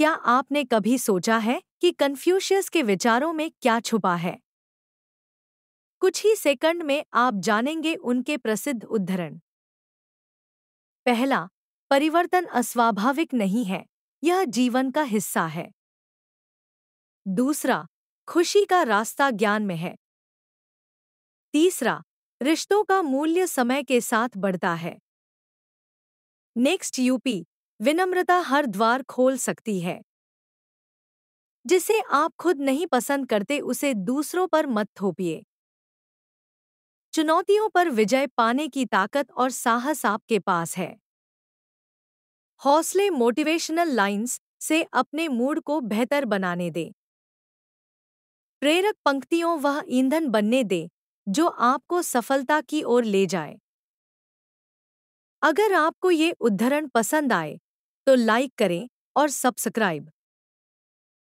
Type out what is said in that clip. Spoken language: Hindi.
क्या आपने कभी सोचा है कि कन्फ्यूशियस के विचारों में क्या छुपा है कुछ ही सेकंड में आप जानेंगे उनके प्रसिद्ध उद्धरण पहला परिवर्तन अस्वाभाविक नहीं है यह जीवन का हिस्सा है दूसरा खुशी का रास्ता ज्ञान में है तीसरा रिश्तों का मूल्य समय के साथ बढ़ता है नेक्स्ट यूपी विनम्रता हर द्वार खोल सकती है जिसे आप खुद नहीं पसंद करते उसे दूसरों पर मत थोपिए चुनौतियों पर विजय पाने की ताकत और साहस आपके पास है हौसले मोटिवेशनल लाइंस से अपने मूड को बेहतर बनाने दें प्रेरक पंक्तियों वह ईंधन बनने दें जो आपको सफलता की ओर ले जाए अगर आपको ये उद्धरण पसंद आए तो लाइक करें और सब्सक्राइब